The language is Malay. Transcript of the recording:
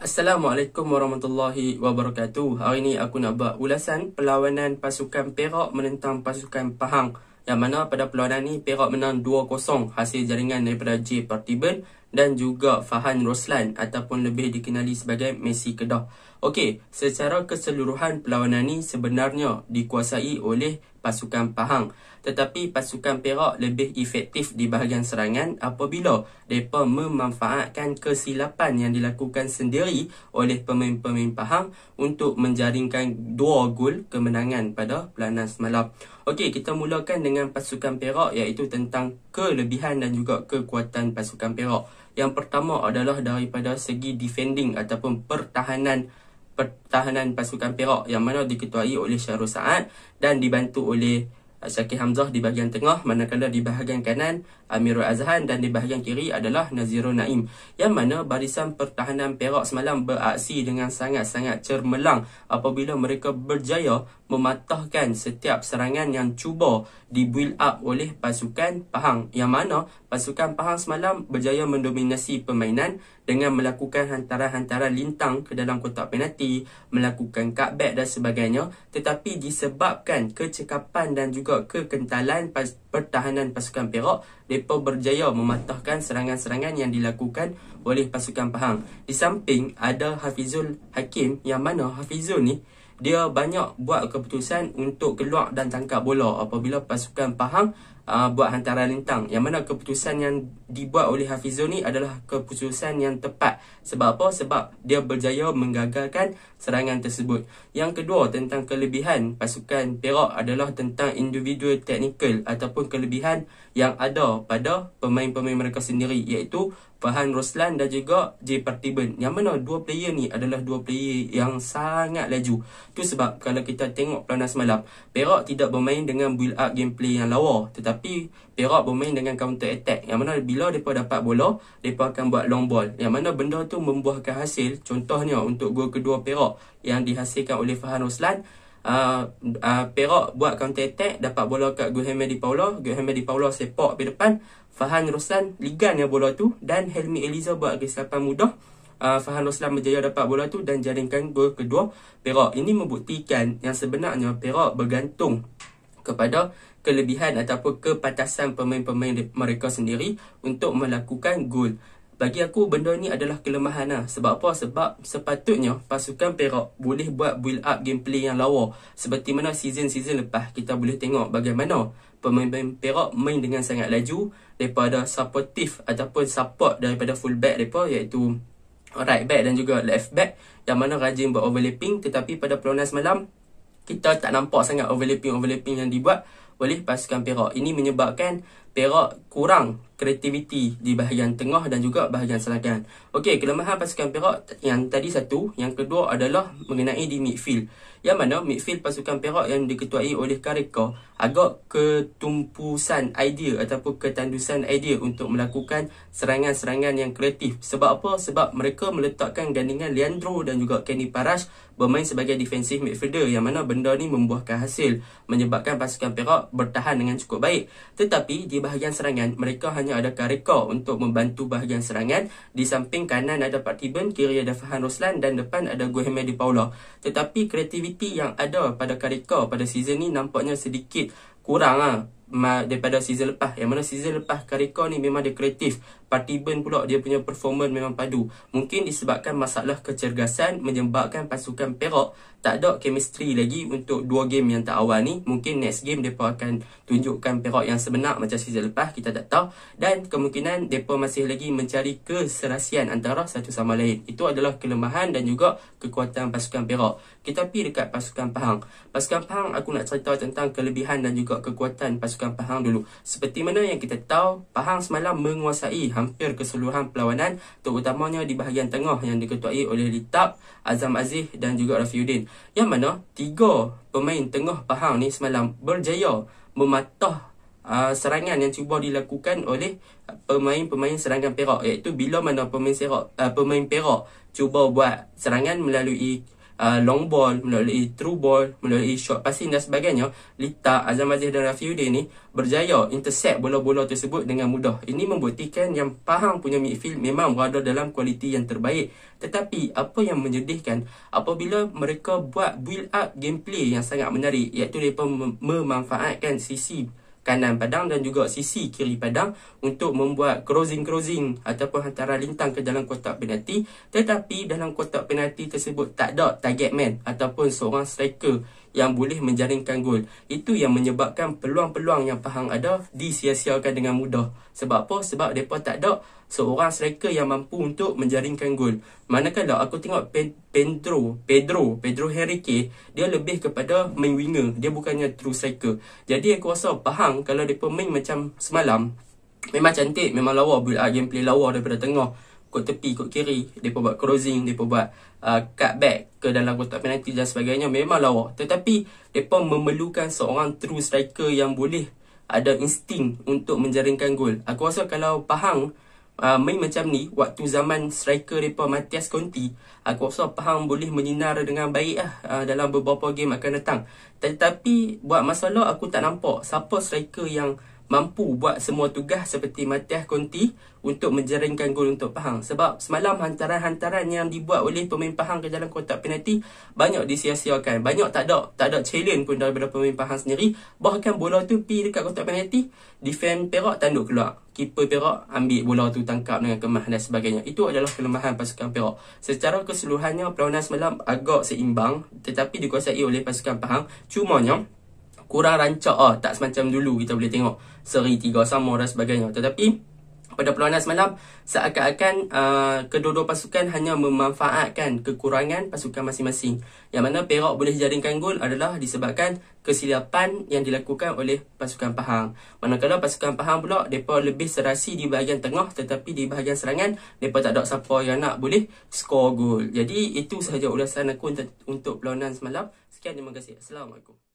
Assalamualaikum warahmatullahi wabarakatuh. Hari ini aku nak buat ulasan perlawanan pasukan Perak menentang pasukan Pahang yang mana pada perlawanan ini Perak menang 2-0 hasil jaringan daripada J Partiben dan juga Fahan Roslan ataupun lebih dikenali sebagai Messi Kedah. Okey, secara keseluruhan perlawanan ini sebenarnya dikuasai oleh pasukan Pahang. Tetapi pasukan Perak lebih efektif di bahagian serangan apabila mereka memanfaatkan kesilapan yang dilakukan sendiri oleh pemain-pemain Pahang untuk menjaringkan dua gol kemenangan pada pelanan semalam. Okey, kita mulakan dengan pasukan Perak iaitu tentang kelebihan dan juga kekuatan pasukan Perak. Yang pertama adalah daripada segi defending ataupun pertahanan pertahanan pasukan Perak yang mana diketuai oleh Syahrul Saad dan dibantu oleh uh, Syakir Hamzah di bahagian tengah manakala di bahagian kanan Amirul Azhan dan di bahagian kiri adalah Nazirul Naim yang mana barisan pertahanan Perak semalam beraksi dengan sangat-sangat cermelang apabila mereka berjaya mematahkan setiap serangan yang cuba dibuild up oleh pasukan Pahang yang mana pasukan Pahang semalam berjaya mendominasi permainan dengan melakukan hantaran-hantaran lintang ke dalam kotak penalti, melakukan cutback dan sebagainya tetapi disebabkan kecekapan dan juga kekentalan pas- pertahanan pasukan Perak, mereka berjaya mematahkan serangan-serangan yang dilakukan oleh pasukan Pahang. Di samping ada Hafizul Hakim yang mana Hafizul ni dia banyak buat keputusan untuk keluar dan tangkap bola apabila pasukan Pahang uh, buat hantaran lintang. Yang mana keputusan yang dibuat oleh Hafizul ni adalah keputusan yang tepat. Sebab apa? Sebab dia berjaya menggagalkan serangan tersebut. Yang kedua tentang kelebihan pasukan Perak adalah tentang individu technical ataupun kelebihan yang ada pada pemain-pemain mereka sendiri iaitu Fahan Roslan dan juga J Partiben. Yang mana dua player ni adalah dua player yang sangat laju. Tu sebab kalau kita tengok pelanan semalam, Perak tidak bermain dengan build up gameplay yang lawa. Tetapi Perak bermain dengan counter attack. Yang mana bila mereka dapat bola, mereka akan buat long ball. Yang mana benda tu membuahkan hasil. Contohnya untuk gol kedua Perak yang dihasilkan oleh Fahan Roslan, uh, uh, Perak buat counter attack Dapat bola kat Guilherme Di Paolo Guilherme Di Paolo sepak ke depan Fahan Rosan ligan yang bola tu Dan Helmi Eliza buat kesilapan mudah uh, ah, Fahan Roslan berjaya dapat bola tu Dan jaringkan gol kedua Perak Ini membuktikan yang sebenarnya Perak bergantung kepada kelebihan ataupun kepatasan pemain-pemain mereka sendiri untuk melakukan gol bagi aku benda ni adalah kelemahan lah. Sebab apa? Sebab sepatutnya pasukan Perak boleh buat build up gameplay yang lawa. Seperti mana season-season lepas kita boleh tengok bagaimana pemain-pemain Perak main dengan sangat laju daripada supportive ataupun support daripada fullback mereka iaitu right back dan juga left back yang mana rajin buat overlapping tetapi pada perlawanan semalam kita tak nampak sangat overlapping-overlapping yang dibuat oleh pasukan Perak. Ini menyebabkan Perak kurang kreativiti di bahagian tengah dan juga bahagian selatan. Okey, kelemahan pasukan Perak yang tadi satu, yang kedua adalah mengenai di midfield. Yang mana midfield pasukan Perak yang diketuai oleh Karika agak ketumpusan idea ataupun ketandusan idea untuk melakukan serangan-serangan yang kreatif. Sebab apa? Sebab mereka meletakkan gandingan Leandro dan juga Kenny Parash bermain sebagai defensive midfielder yang mana benda ni membuahkan hasil menyebabkan pasukan Perak bertahan dengan cukup baik. Tetapi di bahagian serangan, mereka hanya ada kareka untuk membantu bahagian serangan. Di samping kanan ada Pak Tiban, kiri ada Fahan Roslan dan depan ada Gohemeh Di Paula. Tetapi kreativiti yang ada pada kareka pada season ni nampaknya sedikit kurang lah daripada season lepas yang mana season lepas Carico ni memang dia kreatif party burn pula dia punya performance memang padu mungkin disebabkan masalah kecergasan menyebabkan pasukan Perak tak ada chemistry lagi untuk dua game yang tak awal ni mungkin next game depa akan tunjukkan Perak yang sebenar macam season lepas kita tak tahu dan kemungkinan depa masih lagi mencari keserasian antara satu sama lain itu adalah kelemahan dan juga kekuatan pasukan Perak kita pergi dekat pasukan Pahang pasukan Pahang aku nak cerita tentang kelebihan dan juga kekuatan pasukan pasukan Pahang dulu. Seperti mana yang kita tahu, Pahang semalam menguasai hampir keseluruhan perlawanan terutamanya di bahagian tengah yang diketuai oleh Litab, Azam Aziz dan juga Rafiuddin. Yang mana tiga pemain tengah Pahang ni semalam berjaya mematah Uh, serangan yang cuba dilakukan oleh pemain-pemain serangan Perak iaitu bila mana pemain Perak uh, pemain Perak cuba buat serangan melalui uh, long ball melalui through ball melalui short passing dan sebagainya Lita Azam Mazih dan Rafiuddin ni berjaya intercept bola-bola tersebut dengan mudah ini membuktikan yang Pahang punya midfield memang berada dalam kualiti yang terbaik tetapi apa yang menyedihkan apabila mereka buat build up gameplay yang sangat menarik iaitu mereka mem- memanfaatkan sisi kanan padang dan juga sisi kiri padang untuk membuat crossing-crossing ataupun hantaran lintang ke dalam kotak penalti tetapi dalam kotak penalti tersebut tak ada target man ataupun seorang striker yang boleh menjaringkan gol. Itu yang menyebabkan peluang-peluang yang Pahang ada disia dengan mudah. Sebab apa? Sebab mereka tak ada seorang striker yang mampu untuk menjaringkan gol. Manakala aku tengok Pe- Pedro, Pedro, Pedro Henrique, dia lebih kepada main winger. Dia bukannya true striker. Jadi aku rasa Pahang kalau mereka main macam semalam, memang cantik, memang lawa build up gameplay lawa daripada tengah kot tepi, kot kiri. Mereka buat crossing, mereka buat uh, back. ke dalam kotak penalti dan sebagainya. Memang lawa. Tetapi, mereka memerlukan seorang true striker yang boleh ada insting untuk menjaringkan gol. Aku rasa kalau Pahang uh, main macam ni, waktu zaman striker mereka Matias Conti, aku rasa Pahang boleh menyinar dengan baik lah, uh, dalam beberapa game akan datang. Tetapi, buat masalah aku tak nampak siapa striker yang mampu buat semua tugas seperti Matias Conti untuk menjaringkan gol untuk Pahang. Sebab semalam hantaran-hantaran yang dibuat oleh pemain Pahang ke dalam kotak penalti banyak disia Banyak tak ada, tak ada challenge pun daripada pemain Pahang sendiri. Bahkan bola tu pergi dekat kotak penalti, defend Perak tanduk keluar. Keeper Perak ambil bola tu tangkap dengan kemah dan sebagainya. Itu adalah kelemahan pasukan Perak. Secara keseluruhannya, perlawanan semalam agak seimbang tetapi dikuasai oleh pasukan Pahang. cuma Cumanya, kurang rancak ah tak semacam dulu kita boleh tengok seri tiga sama dan sebagainya tetapi pada perlawanan semalam seakan-akan uh, kedua-dua pasukan hanya memanfaatkan kekurangan pasukan masing-masing yang mana Perak boleh jaringkan gol adalah disebabkan kesilapan yang dilakukan oleh pasukan Pahang manakala pasukan Pahang pula mereka lebih serasi di bahagian tengah tetapi di bahagian serangan mereka tak ada siapa yang nak boleh skor gol jadi itu sahaja ulasan aku untuk perlawanan semalam sekian terima kasih Assalamualaikum